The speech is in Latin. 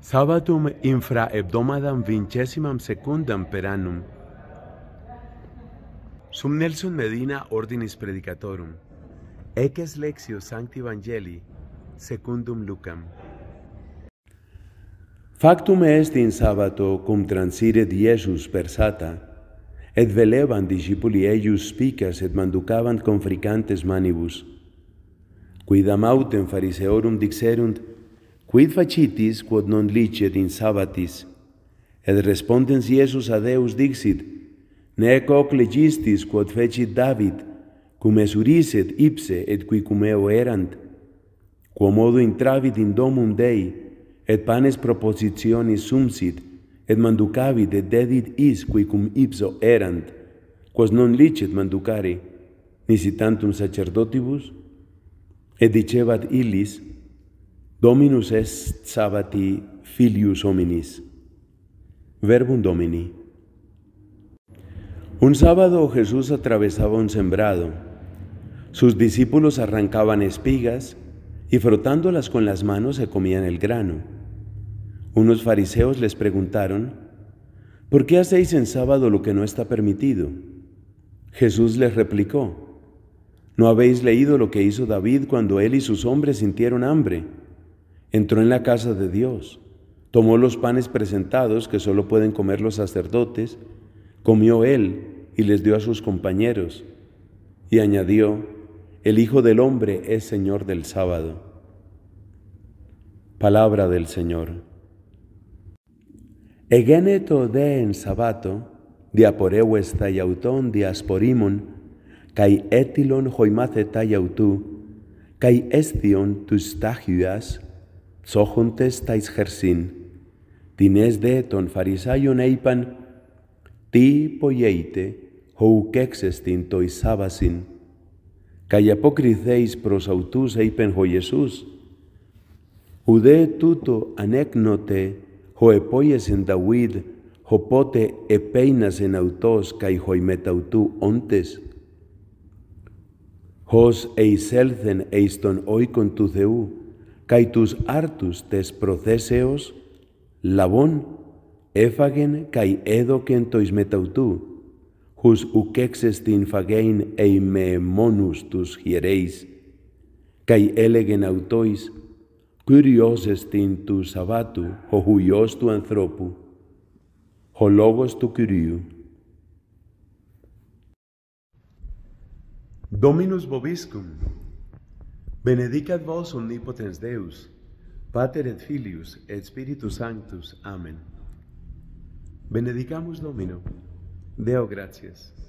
sabbatum infra hebdomadam vincesimam secundam per annum. Sum Nelson Medina Ordinis Predicatorum, Eces Lexio Sancti Evangelii, Secundum Lucam. Factum est in sabato cum transiret Iesus per sata, et velevan discipuli eius picas et manducavant confricantes manibus. Quidam autem fariseorum dixerunt, Quid facitis quod non licet in sabbatis? Et respondens Iesus ad eus dixit, Nec hoc legistis quod fecit David, cum esuriset ipse et qui cum eo erant, quo modo intravit in domum Dei, et panes propositionis sumsit, et manducavit et dedit is qui cum ipso erant, quos non licet manducare, nisi tantum sacerdotibus? Et dicebat illis, Dominus est sabati filius hominis. Verbum Domini. Un sábado Jesús atravesaba un sembrado. Sus discípulos arrancaban espigas y frotándolas con las manos se comían el grano. Unos fariseos les preguntaron, ¿por qué hacéis en sábado lo que no está permitido? Jesús les replicó, ¿no habéis leído lo que hizo David cuando él y sus hombres sintieron hambre? Entró en la casa de Dios, tomó los panes presentados que solo pueden comer los sacerdotes, comió él y les dio a sus compañeros, y añadió, el Hijo del Hombre es Señor del sábado. Palabra del Señor. Egeneto de en sabato, diaporeu y yautón diasporimon, kai etilon hoimaceta yautú, kai estion tus τα εις χερσίν. την έσδε των Φαρισάιων είπαν, «Τι υπογέητε, χωου κέξεστην το εισάβασιν». Καί αποκριθείς προς αυτούς είπεν ο Ιησούς, «Ουδέ τούτο ανέκνοτε, εν επόγεσεν οπότε πότε επέινασεν αυτός καί χοημεταυτού όντες» χως εισέλθεν εις τον οίκον του Θεού, cae tus artus tes proceseos labon efagen kai edo tois metautu hus ukexes tin fagein e me monus tus hiereis kai elegen autois kurios estin tu sabatu ho huios tu anthropu ho logos tu curiu. dominus bobiscum Benedicat vos omnipotens Deus, Pater et Filius et Spiritus Sanctus. Amén. Benedicamos Domino. Deo gracias.